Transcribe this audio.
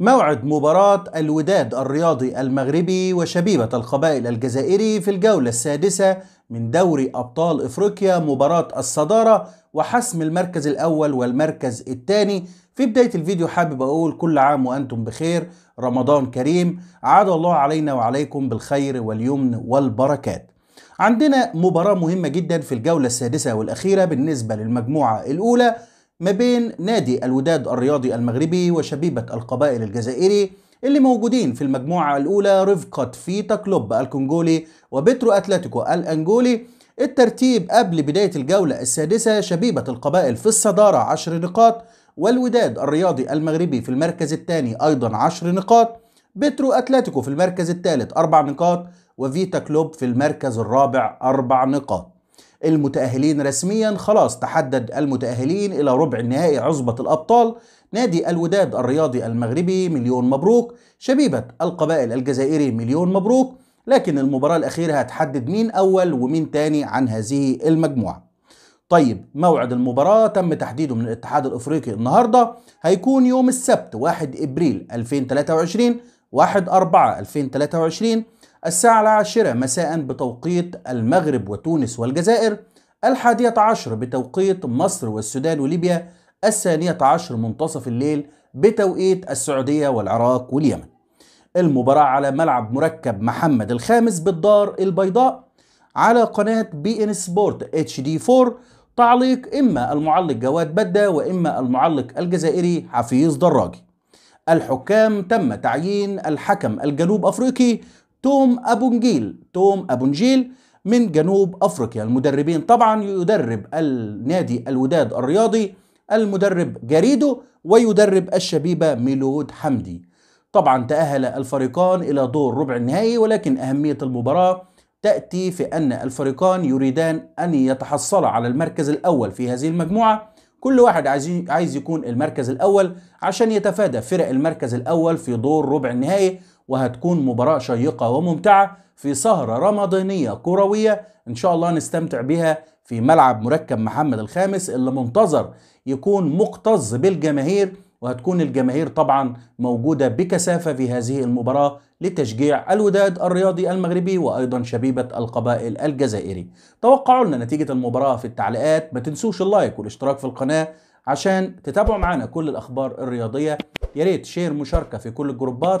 موعد مباراة الوداد الرياضي المغربي وشبيبة القبائل الجزائري في الجولة السادسة من دوري أبطال إفريقيا مباراة الصدارة وحسم المركز الأول والمركز الثاني في بداية الفيديو حابب أقول كل عام وأنتم بخير رمضان كريم عاد الله علينا وعليكم بالخير واليمن والبركات عندنا مباراة مهمة جدا في الجولة السادسة والأخيرة بالنسبة للمجموعة الأولى ما بين نادي الوداد الرياضي المغربي وشبيبة القبائل الجزائري اللي موجودين في المجموعة الأولى رفقة فيتا كلوب الكونجولي وبترو أتلتيكو الأنجولي الترتيب قبل بداية الجولة السادسة شبيبة القبائل في الصدارة 10 نقاط والوداد الرياضي المغربي في المركز الثاني أيضا 10 نقاط بترو أتلتيكو في المركز الثالث أربع نقاط وفيتا كلوب في المركز الرابع أربع نقاط المتأهلين رسميا خلاص تحدد المتأهلين إلى ربع النهائي عصبة الأبطال نادي الوداد الرياضي المغربي مليون مبروك شبيبة القبائل الجزائري مليون مبروك لكن المباراة الأخيرة هتحدد مين أول ومين تاني عن هذه المجموعة طيب موعد المباراة تم تحديده من الاتحاد الافريقي النهاردة هيكون يوم السبت 1 ابريل 2023 1 4 2023 الساعة العاشرة مساء بتوقيت المغرب وتونس والجزائر الحادية عشر بتوقيت مصر والسودان وليبيا الثانية عشر منتصف الليل بتوقيت السعودية والعراق واليمن المباراة على ملعب مركب محمد الخامس بالدار البيضاء على قناة بي ان سبورت اتش دي 4 تعليق إما المعلق جواد بدة وإما المعلق الجزائري حفيظ دراجي الحكام تم تعيين الحكم الجنوب أفريقي توم أبونجيل توم أبونجيل من جنوب أفريقيا المدربين طبعا يدرب النادي الوداد الرياضي المدرب جاريدو ويدرب الشبيبة ميلود حمدي طبعا تأهل الفريقان إلى دور ربع النهائي ولكن أهمية المباراة تأتي في أن الفريقان يريدان أن يتحصلا على المركز الأول في هذه المجموعة كل واحد عايز يكون المركز الأول عشان يتفادى فرق المركز الأول في دور ربع النهائي وهتكون مباراة شيقة وممتعة في سهرة رمضانية كروية إن شاء الله نستمتع بها في ملعب مركب محمد الخامس اللي منتظر يكون مكتظ بالجماهير وهتكون الجماهير طبعا موجودة بكثافة في هذه المباراة لتشجيع الوداد الرياضي المغربي وأيضا شبيبة القبائل الجزائري توقعوا لنا نتيجة المباراة في التعليقات ما تنسوش اللايك والاشتراك في القناة عشان تتابعوا معنا كل الأخبار الرياضية يا ريت شير مشاركة في كل الجروبات